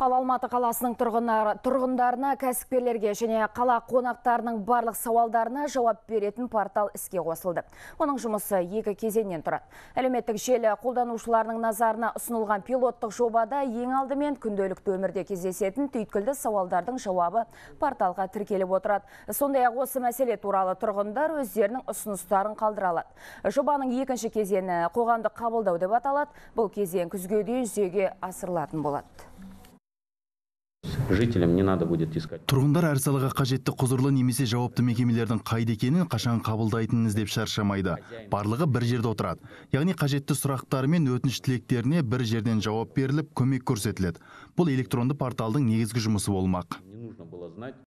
ал Алматы қаласының тұрғындарына, кәсіпкерлерге және қала қонақтарының барлық сауалдарына жауап беретін портал іске қосылды. Оның жұмысы екі кезеңнен тұрады. Әлеуметтік желі қолданушыларының назарына ұсынылған пилоттық жобада ең алдымен күнделікті өмірде кездесетін түйткілді сауалдардың жауабы порталға тіркеліп отырады. Сондай-ақ осы мәселе туралы тұрғындар өздерінің ұсыныстарын қалдыра алады. Жобаның екінші кезеңі қоғамдық қабылдау деп аталады. Бұл кезең күзге дейін жүзеге асырылатын болады жителям не надо будет искать тұрғындар әр салаға қажетті құзырлы немесе жауапты мекемелердің қайда екенін қашан қабылдайтынын іздеп шаршамайды барлығы бір жерде отырады яғни қажетті сұрақтары мен өтініш тілектеріне бір жерден жауап беріліп көмек көрсетіледі бұл электронды порталдың негізгі жұмысы болмақ